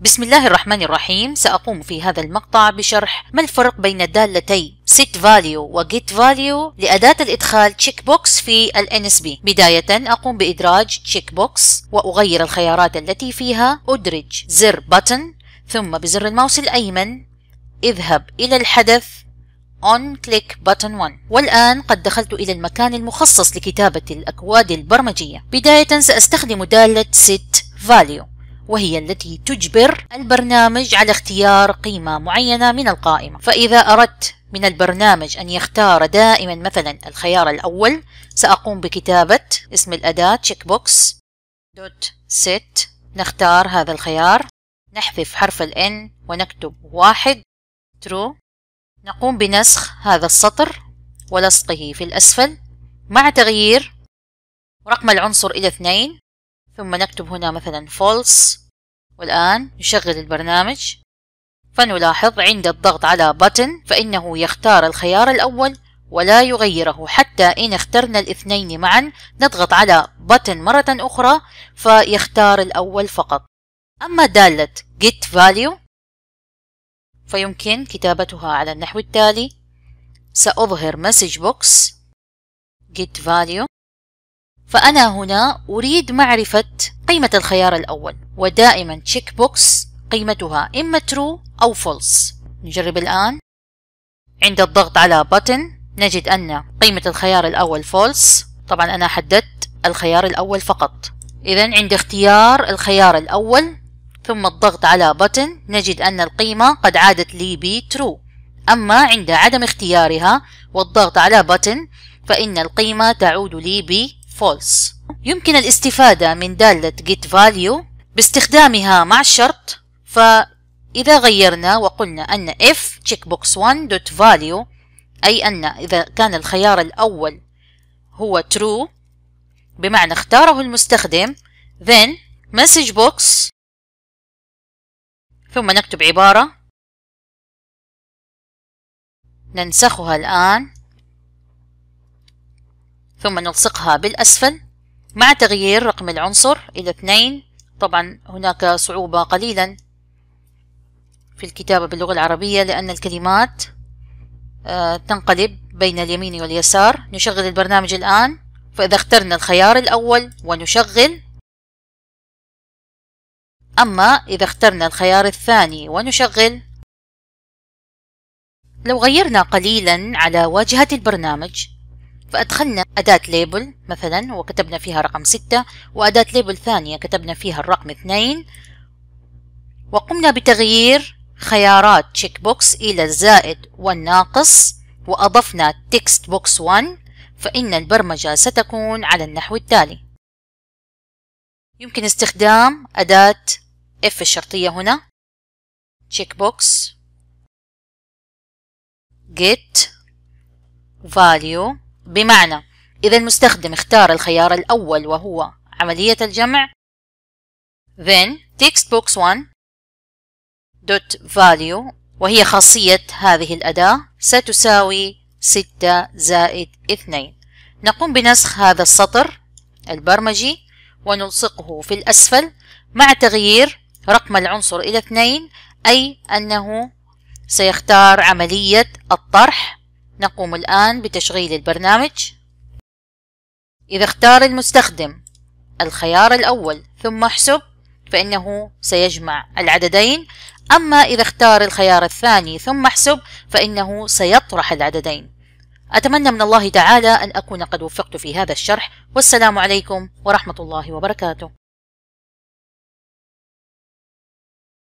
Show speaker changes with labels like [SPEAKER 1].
[SPEAKER 1] بسم الله الرحمن الرحيم سأقوم في هذا المقطع بشرح ما الفرق بين الدالتي set value و get value لأداة الإدخال check box في ال NSB بداية أقوم بإدراج check box وأغير الخيارات التي فيها أدرج زر button ثم بزر الماوس الأيمن اذهب إلى الحدث On Click Button 1 والآن قد دخلت إلى المكان المخصص لكتابة الأكواد البرمجية بداية سأستخدم دالة set value وهي التي تجبر البرنامج على اختيار قيمة معينة من القائمة فإذا أردت من البرنامج أن يختار دائما مثلا الخيار الأول سأقوم بكتابة اسم الأداة check box dot set نختار هذا الخيار نحذف حرف ال N ونكتب واحد true نقوم بنسخ هذا السطر ولصقه في الأسفل مع تغيير رقم العنصر إلى اثنين ثم نكتب هنا مثلا false والآن نشغل البرنامج فنلاحظ عند الضغط على button فإنه يختار الخيار الأول ولا يغيره حتى إن اخترنا الاثنين معا نضغط على button مرة أخرى فيختار الأول فقط أما دالة get value فيمكن كتابتها على النحو التالي سأظهر message box get value فأنا هنا أريد معرفة قيمة الخيار الأول ودائما تشيك بوكس قيمتها إما ترو أو فولس نجرب الآن عند الضغط على button نجد أن قيمة الخيار الأول false طبعا أنا حددت الخيار الأول فقط إذا عند اختيار الخيار الأول ثم الضغط على button نجد أن القيمة قد عادت لي بي ترو أما عند عدم اختيارها والضغط على button فإن القيمة تعود لي بي false يمكن الاستفادة من دالة get value باستخدامها مع الشرط فإذا غيرنا وقلنا أن if checkbox 1.value أي أن إذا كان الخيار الأول هو true بمعنى اختاره المستخدم then message box
[SPEAKER 2] ثم نكتب عبارة
[SPEAKER 1] ننسخها الآن ثم نلصقها بالأسفل مع تغيير رقم العنصر إلى اثنين طبعا هناك صعوبة قليلا في الكتابة باللغة العربية لأن الكلمات آه، تنقلب بين اليمين واليسار نشغل البرنامج الآن فإذا اخترنا الخيار الأول ونشغل أما إذا اخترنا الخيار الثاني ونشغل لو غيرنا قليلا على واجهة البرنامج فأدخلنا أداة ليبل مثلا وكتبنا فيها رقم ستة وأداة ليبل ثانية كتبنا فيها الرقم اثنين وقمنا بتغيير خيارات تشيك بوكس إلى الزائد والناقص وأضفنا تكست بوكس 1 فإن البرمجة ستكون على النحو التالي يمكن استخدام أداة F الشرطية
[SPEAKER 2] هنا تشيك بوكس get
[SPEAKER 1] value بمعنى إذا المستخدم اختار الخيار الأول وهو عملية الجمع then textbox 1 dot value وهي خاصية هذه الأداة ستساوي 6 زائد 2 نقوم بنسخ هذا السطر البرمجي ونلصقه في الأسفل مع تغيير رقم العنصر إلى 2 أي أنه سيختار عملية الطرح نقوم الآن بتشغيل البرنامج إذا اختار المستخدم الخيار الأول ثم احسب فإنه سيجمع العددين أما إذا اختار الخيار الثاني ثم احسب فإنه سيطرح العددين أتمنى من الله تعالى أن أكون قد وفقت في هذا الشرح والسلام
[SPEAKER 2] عليكم ورحمة الله وبركاته